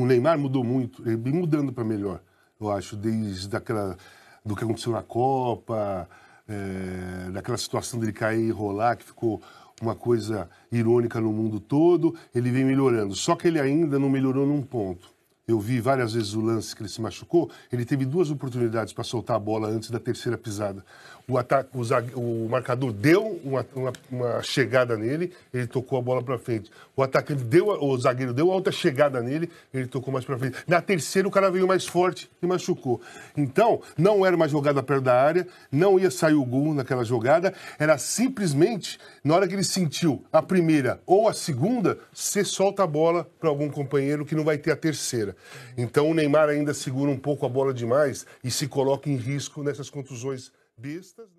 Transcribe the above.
o Neymar mudou muito, ele vem mudando para melhor, eu acho, desde daquela, do que aconteceu na Copa, é, daquela situação dele cair e rolar, que ficou uma coisa irônica no mundo todo, ele vem melhorando. Só que ele ainda não melhorou num ponto. Eu vi várias vezes o lance que ele se machucou. Ele teve duas oportunidades para soltar a bola antes da terceira pisada. O, ataque, o, zague, o marcador deu uma, uma, uma, chegada nele, ele tocou a bola para frente. O atacante deu, o zagueiro deu outra chegada nele, ele tocou mais para frente. Na terceira, o cara veio mais forte e machucou. Então, não era uma jogada perto da área, não ia sair o gol naquela jogada. Era simplesmente, na hora que ele sentiu a primeira ou a segunda, você solta a bola para algum companheiro que não vai ter a terceira. Uhum. Então o Neymar ainda segura um pouco a bola demais e se coloca em risco nessas contusões bestas. Né?